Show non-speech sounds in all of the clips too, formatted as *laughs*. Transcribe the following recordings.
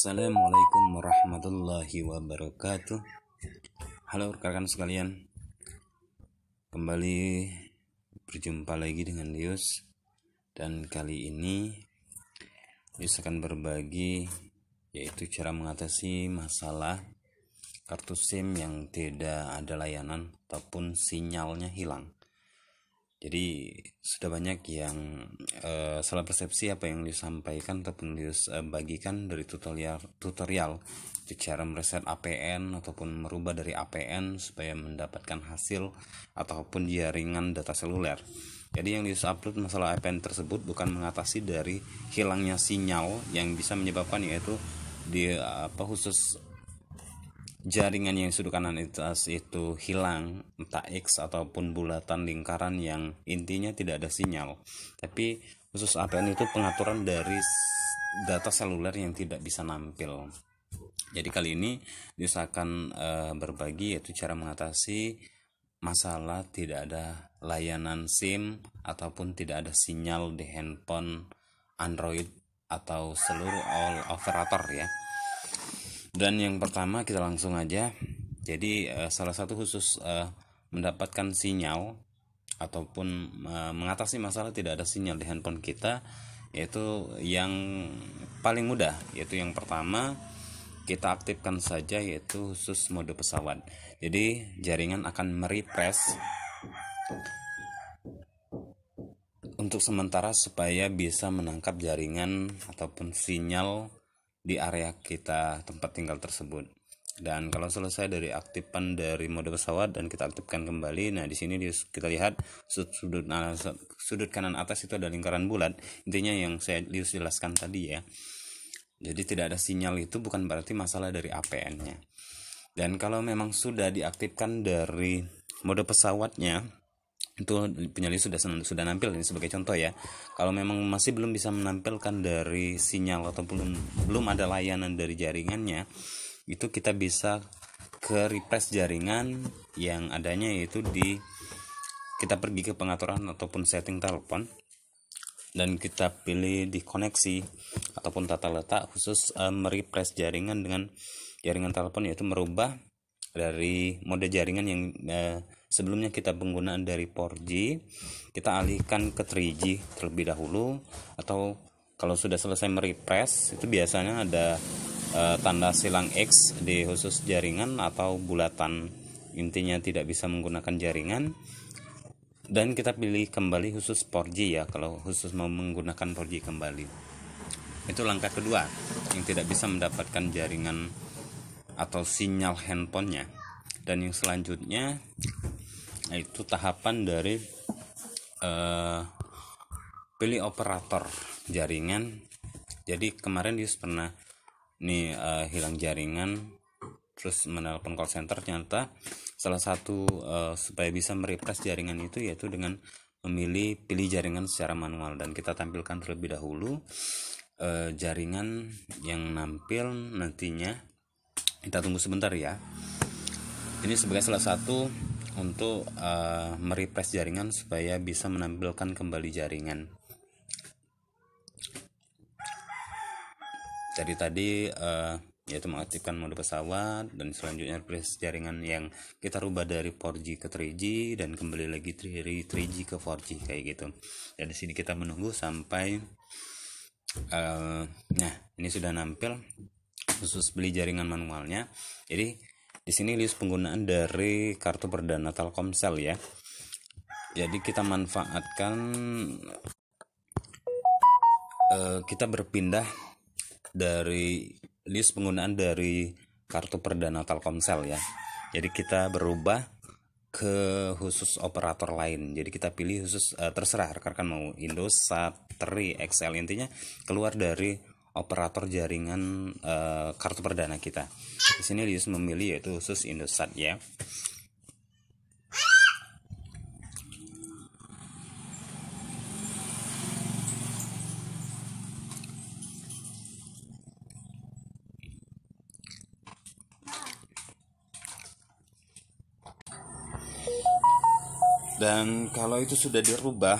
Assalamualaikum warahmatullahi wabarakatuh Halo rekan rekan sekalian Kembali berjumpa lagi dengan Lius Dan kali ini Lius akan berbagi Yaitu cara mengatasi masalah Kartu SIM yang tidak ada layanan Ataupun sinyalnya hilang jadi sudah banyak yang uh, salah persepsi apa yang disampaikan ataupun dibagikan dari tutorial tutorial cara mereset APN ataupun merubah dari APN supaya mendapatkan hasil ataupun jaringan data seluler. Jadi yang upload masalah APN tersebut bukan mengatasi dari hilangnya sinyal yang bisa menyebabkan yaitu di apa khusus jaringan yang sudut kanan atas itu hilang entah X ataupun bulatan lingkaran yang intinya tidak ada sinyal tapi khusus APN itu pengaturan dari data seluler yang tidak bisa nampil jadi kali ini diusahakan e, berbagi yaitu cara mengatasi masalah tidak ada layanan SIM ataupun tidak ada sinyal di handphone Android atau seluruh all operator ya dan yang pertama kita langsung aja jadi uh, salah satu khusus uh, mendapatkan sinyal ataupun uh, mengatasi masalah tidak ada sinyal di handphone kita yaitu yang paling mudah yaitu yang pertama kita aktifkan saja yaitu khusus mode pesawat jadi jaringan akan merefresh untuk sementara supaya bisa menangkap jaringan ataupun sinyal di area kita tempat tinggal tersebut. Dan kalau selesai dari aktifan dari mode pesawat dan kita aktifkan kembali, nah di sini kita lihat sudut nah, sudut kanan atas itu ada lingkaran bulat. Intinya yang saya Lius jelaskan tadi ya. Jadi tidak ada sinyal itu bukan berarti masalah dari APN-nya. Dan kalau memang sudah diaktifkan dari mode pesawatnya, itu penyelidik sudah sudah nampil ini sebagai contoh ya kalau memang masih belum bisa menampilkan dari sinyal atau belum belum ada layanan dari jaringannya itu kita bisa ke refresh jaringan yang adanya yaitu di kita pergi ke pengaturan ataupun setting telepon dan kita pilih di koneksi ataupun tata letak khusus uh, merefresh jaringan dengan jaringan telepon yaitu merubah dari mode jaringan yang uh, sebelumnya kita penggunaan dari 4G kita alihkan ke 3G terlebih dahulu atau kalau sudah selesai merefresh itu biasanya ada e, tanda silang X di khusus jaringan atau bulatan intinya tidak bisa menggunakan jaringan dan kita pilih kembali khusus 4G ya kalau khusus mau menggunakan 4G kembali itu langkah kedua yang tidak bisa mendapatkan jaringan atau sinyal handphonenya dan yang selanjutnya itu tahapan dari uh, pilih operator jaringan jadi kemarin dia pernah nih uh, hilang jaringan terus menelpon call center ternyata salah satu uh, supaya bisa merepres jaringan itu yaitu dengan memilih pilih jaringan secara manual dan kita tampilkan terlebih dahulu uh, jaringan yang nampil nantinya kita tunggu sebentar ya ini sebagai salah satu untuk uh, merepress jaringan supaya bisa menampilkan kembali jaringan. Jadi tadi uh, yaitu mengaktifkan mode pesawat dan selanjutnya replace jaringan yang kita rubah dari 4G ke 3G dan kembali lagi dari 3G ke 4G kayak gitu. Dan ya, di sini kita menunggu sampai uh, nah ini sudah nampil khusus beli jaringan manualnya. Jadi di sini list penggunaan dari kartu perdana Telkomsel ya. Jadi kita manfaatkan eh, kita berpindah dari list penggunaan dari kartu perdana Telkomsel ya. Jadi kita berubah ke khusus operator lain. Jadi kita pilih khusus uh, terserah rekan-rekan mau Indosat, Tri, XL intinya keluar dari operator jaringan e, kartu perdana kita. Di sini Lius memilih yaitu khusus Indosat ya. Dan kalau itu sudah dirubah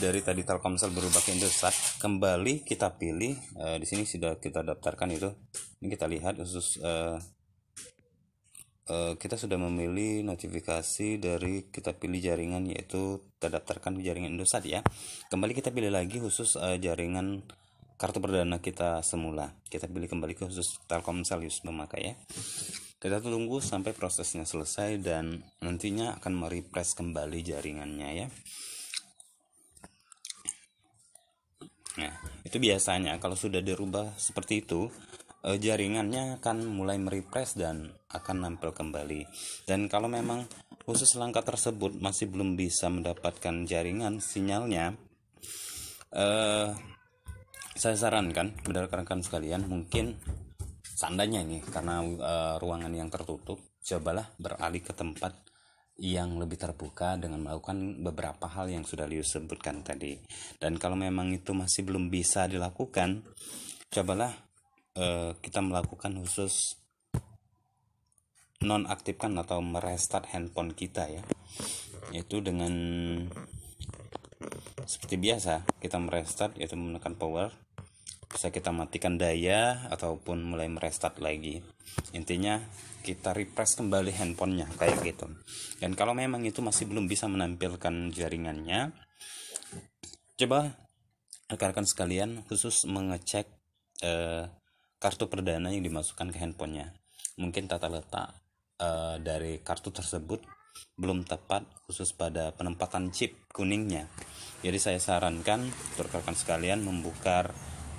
dari tadi Telkomsel berubah ke Indosat kembali kita pilih e, di sini sudah kita daftarkan itu ini kita lihat khusus e, e, kita sudah memilih notifikasi dari kita pilih jaringan yaitu terdaftarkan di jaringan Indosat ya kembali kita pilih lagi khusus e, jaringan kartu perdana kita semula kita pilih kembali ke khusus Telkomsel Yus memakai ya kita tunggu sampai prosesnya selesai dan nantinya akan merefresh kembali jaringannya ya Nah, itu biasanya kalau sudah dirubah seperti itu, eh, jaringannya akan mulai merefresh dan akan nempel kembali. Dan kalau memang khusus langkah tersebut masih belum bisa mendapatkan jaringan sinyalnya, eh, saya sarankan, rekan sekalian, mungkin seandainya ini karena eh, ruangan yang tertutup, cobalah beralih ke tempat yang lebih terbuka dengan melakukan beberapa hal yang sudah Liu sebutkan tadi. Dan kalau memang itu masih belum bisa dilakukan, cobalah eh, kita melakukan khusus nonaktifkan atau merestart handphone kita ya. Yaitu dengan seperti biasa kita merestart yaitu menekan power bisa kita matikan daya ataupun mulai merestart lagi intinya kita refresh kembali handphonenya kayak gitu dan kalau memang itu masih belum bisa menampilkan jaringannya coba rekan-rekan sekalian khusus mengecek eh, kartu perdana yang dimasukkan ke handphonenya mungkin tata letak eh, dari kartu tersebut belum tepat khusus pada penempatan chip kuningnya. Jadi saya sarankan untuk rekan sekalian membuka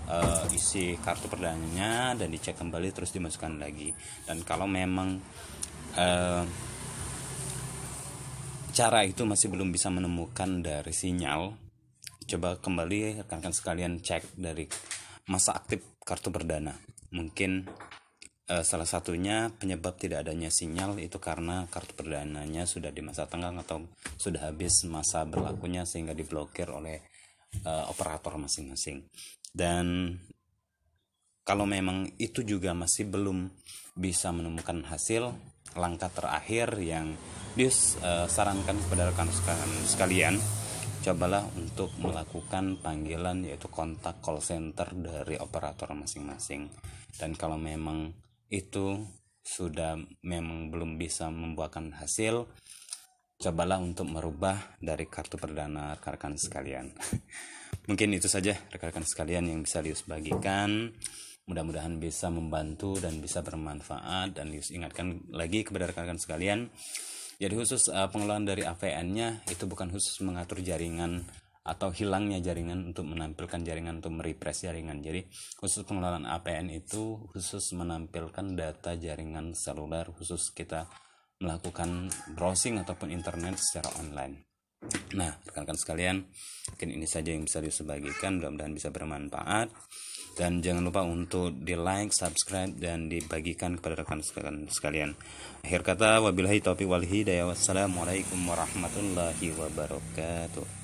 uh, isi kartu perdananya dan dicek kembali terus dimasukkan lagi dan kalau memang uh, cara itu masih belum bisa menemukan dari sinyal coba kembali rekan-rekan sekalian cek dari masa aktif kartu perdana mungkin uh, salah satunya penyebab tidak adanya sinyal itu karena kartu perdananya sudah di masa tenggang atau sudah habis masa berlakunya sehingga diblokir oleh uh, operator masing-masing dan kalau memang itu juga masih belum bisa menemukan hasil langkah terakhir yang disarankan eh, kepada rekan-rekan sekalian cobalah untuk melakukan panggilan yaitu kontak call center dari operator masing-masing dan kalau memang itu sudah memang belum bisa membuahkan hasil cobalah untuk merubah dari kartu perdana rekan-rekan sekalian. *laughs* Mungkin itu saja rekan-rekan sekalian yang bisa Lius bagikan. Mudah-mudahan bisa membantu dan bisa bermanfaat dan Lius ingatkan lagi kepada rekan-rekan sekalian. Jadi khusus uh, pengelolaan dari AVN-nya itu bukan khusus mengatur jaringan atau hilangnya jaringan untuk menampilkan jaringan untuk merepress jaringan. Jadi khusus pengelolaan APN itu khusus menampilkan data jaringan seluler khusus kita melakukan browsing ataupun internet secara online. Nah, rekan-rekan sekalian, mungkin ini saja yang bisa disebagikan, mudah-mudahan bisa bermanfaat. Dan jangan lupa untuk di like, subscribe, dan dibagikan kepada rekan-rekan sekalian. Akhir kata, wabillahi taufiq wal hidayah. Wassalamualaikum warahmatullahi wabarakatuh.